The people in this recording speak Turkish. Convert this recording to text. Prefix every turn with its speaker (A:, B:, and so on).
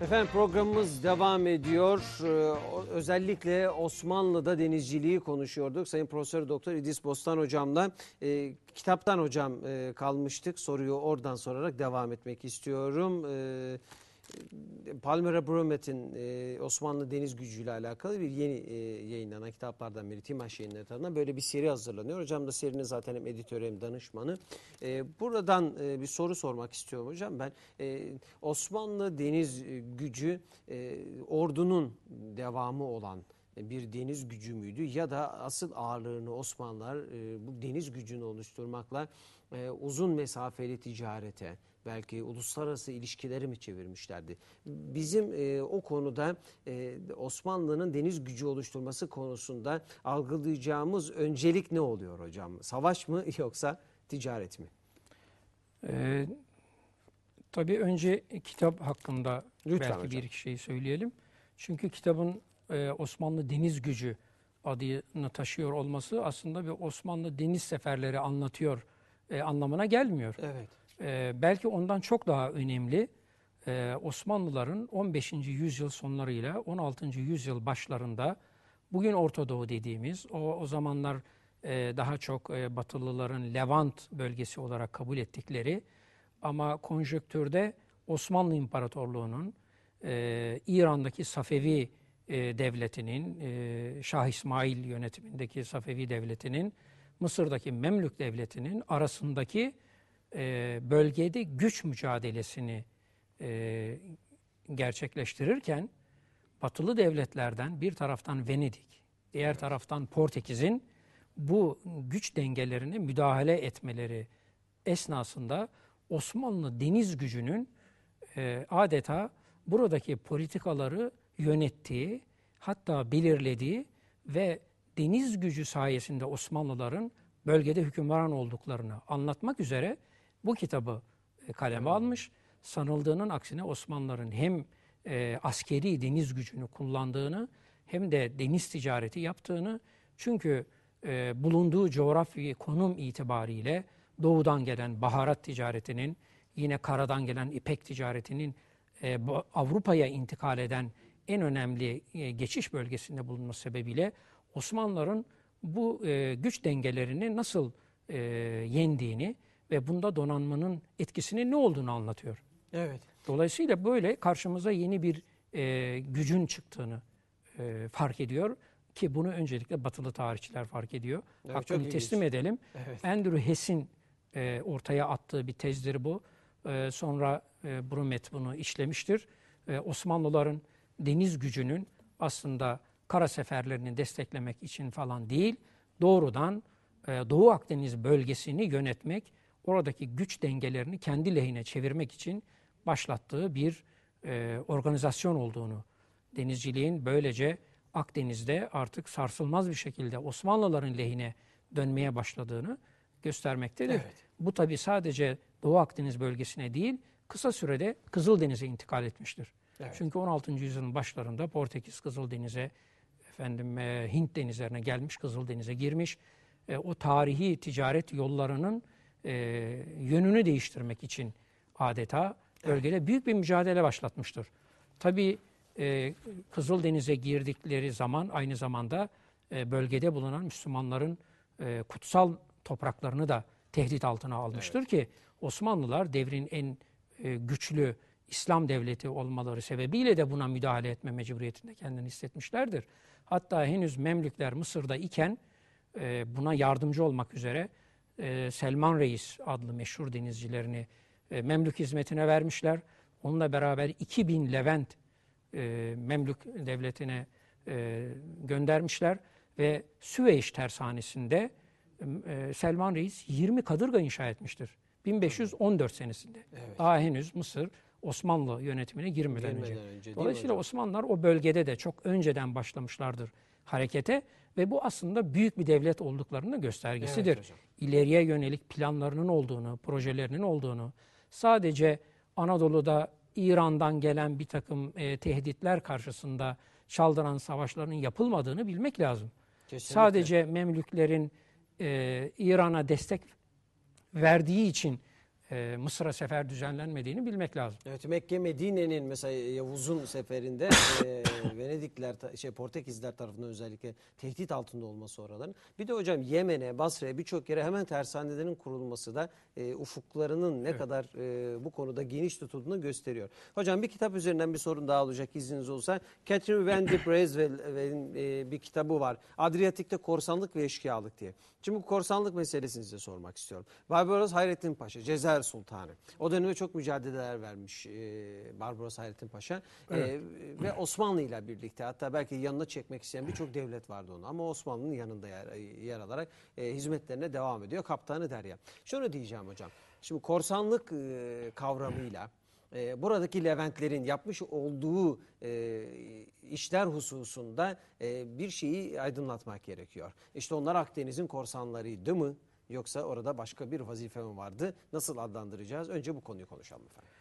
A: Efendim programımız devam ediyor. Ee, özellikle Osmanlı'da denizciliği konuşuyorduk. Sayın Profesör Doktor İdris Bostan hocamla e, kitaptan hocam e, kalmıştık. Soruyu oradan sorarak devam etmek istiyorum. E, Palmera Brumet'in e, Osmanlı deniz gücüyle alakalı bir yeni e, yayınlanan kitaplardan biri Timaş yayınları tarafından böyle bir seri hazırlanıyor. Hocam da serinin zaten hem editörü hem danışmanı. E, buradan e, bir soru sormak istiyorum hocam ben. E, Osmanlı deniz gücü e, ordunun devamı olan bir deniz gücü müydü ya da asıl ağırlığını Osmanlılar e, bu deniz gücünü oluşturmakla e, uzun mesafeli ticarete belki uluslararası ilişkileri mi çevirmişlerdi? Bizim e, o konuda e, Osmanlı'nın deniz gücü oluşturması konusunda algılayacağımız öncelik ne oluyor hocam? Savaş mı yoksa
B: ticaret mi? Ee, tabii önce kitap hakkında Lütfen belki hocam. bir iki şey söyleyelim. Çünkü kitabın e, Osmanlı deniz gücü adını taşıyor olması aslında bir Osmanlı deniz seferleri anlatıyor e, anlamına gelmiyor. Evet. Ee, belki ondan çok daha önemli e, Osmanlıların 15. yüzyıl sonlarıyla 16. yüzyıl başlarında bugün Orta Doğu dediğimiz o, o zamanlar e, daha çok e, Batılıların Levant bölgesi olarak kabul ettikleri ama konjöktürde Osmanlı İmparatorluğu'nun İran'daki Safevi devletinin, e, Şah İsmail yönetimindeki Safevi devletinin, Mısır'daki Memlük devletinin arasındaki e, bölgede güç mücadelesini e, gerçekleştirirken batılı devletlerden bir taraftan Venedik, diğer evet. taraftan Portekiz'in bu güç dengelerine müdahale etmeleri esnasında Osmanlı deniz gücünün e, adeta buradaki politikaları yönettiği, hatta belirlediği ve deniz gücü sayesinde Osmanlıların bölgede hükümran olduklarını anlatmak üzere bu kitabı e, kaleme almış. Sanıldığının aksine Osmanlıların hem e, askeri deniz gücünü kullandığını hem de deniz ticareti yaptığını çünkü e, bulunduğu coğrafya konum itibariyle doğudan gelen baharat ticaretinin yine karadan gelen ipek ticaretinin e, Avrupa'ya intikal eden en önemli e, geçiş bölgesinde bulunma sebebiyle Osmanlıların bu e, güç dengelerini nasıl e, yendiğini ve bunda donanmanın etkisinin ne olduğunu anlatıyor. Evet. Dolayısıyla böyle karşımıza yeni bir e, gücün çıktığını e, fark ediyor ki bunu öncelikle batılı tarihçiler fark ediyor. Evet, Hakkını teslim ilginç. edelim. Evet. Andrew Hess'in e, ortaya attığı bir tezdir bu. E, sonra e, Brumet bunu işlemiştir. E, Osmanlıların deniz gücünün aslında kara seferlerini desteklemek için falan değil, doğrudan e, Doğu Akdeniz bölgesini yönetmek oradaki güç dengelerini kendi lehine çevirmek için başlattığı bir e, organizasyon olduğunu, denizciliğin böylece Akdeniz'de artık sarsılmaz bir şekilde Osmanlıların lehine dönmeye başladığını göstermektedir. Evet. Bu tabi sadece Doğu Akdeniz bölgesine değil, kısa sürede Kızıldeniz'e intikal etmiştir. Evet. Çünkü 16. yüzyılın başlarında Portekiz Kızıldeniz'e, efendim e, Hint denizlerine gelmiş, Kızıldeniz'e girmiş. E, o tarihi ticaret yollarının e, yönünü değiştirmek için adeta bölgede büyük bir mücadele başlatmıştır. Tabii e, Kızıldeniz'e girdikleri zaman aynı zamanda e, bölgede bulunan Müslümanların e, kutsal topraklarını da tehdit altına almıştır evet. ki Osmanlılar devrin en e, güçlü İslam devleti olmaları sebebiyle de buna müdahale etme mecburiyetinde kendini hissetmişlerdir. Hatta henüz Memlükler Mısır'da iken e, buna yardımcı olmak üzere e, Selman Reis adlı meşhur denizcilerini e, Memlük hizmetine vermişler. Onunla beraber 2000 Levent e, Memlük devletine göndermişler ve Süveyş tersanesinde Selman Reis 20 kadırga inşa etmiştir. 1514 senesinde. Evet. Daha henüz Mısır Osmanlı yönetimine girmeden, girmeden önce. önce Dolayısıyla Osmanlılar o bölgede de çok önceden başlamışlardır harekete ve bu aslında büyük bir devlet olduklarının göstergesidir. Evet, İleriye yönelik planlarının olduğunu, projelerinin olduğunu, sadece Anadolu'da İran'dan gelen bir takım e, tehditler karşısında çaldıran savaşlarının yapılmadığını bilmek lazım. Kesinlikle. Sadece Memlüklerin e, İran'a destek verdiği için e, Mısır'a sefer düzenlenmediğini bilmek lazım. Evet Mekke Medine'nin
A: mesela Yavuz'un seferinde e, Venedikler şey Portekizler tarafından özellikle tehdit altında olması oraların. Bir de hocam Yemen'e, Basra'ya birçok yere hemen tersanelerin kurulması da e, ufuklarının ne evet. kadar e, bu konuda geniş tutulduğunu gösteriyor. Hocam bir kitap üzerinden bir sorun daha olacak izniniz olsa. Catherine Van de Breeswell'in e, bir kitabı var. Adriyatik'te korsanlık ve eşkıyalık diye. Şimdi bu korsanlık meselesini size sormak istiyorum. Barbaros Hayrettin Paşa, Cezayir Tatar Sultanı. O dönemde çok mücadeleler vermiş e, Barbaros Hayrettin Paşa. E, evet. ve Osmanlı ile birlikte hatta belki yanına çekmek isteyen birçok devlet vardı onu. Ama Osmanlı'nın yanında yer, yer alarak e, hizmetlerine devam ediyor. Kaptanı Derya. Şunu diyeceğim hocam. Şimdi korsanlık kavramıyla buradaki Leventlerin yapmış olduğu işler hususunda bir şeyi aydınlatmak gerekiyor. İşte onlar Akdeniz'in korsanlarıydı mı? Yoksa orada başka bir vazife mi vardı? Nasıl adlandıracağız? Önce bu konuyu konuşalım efendim.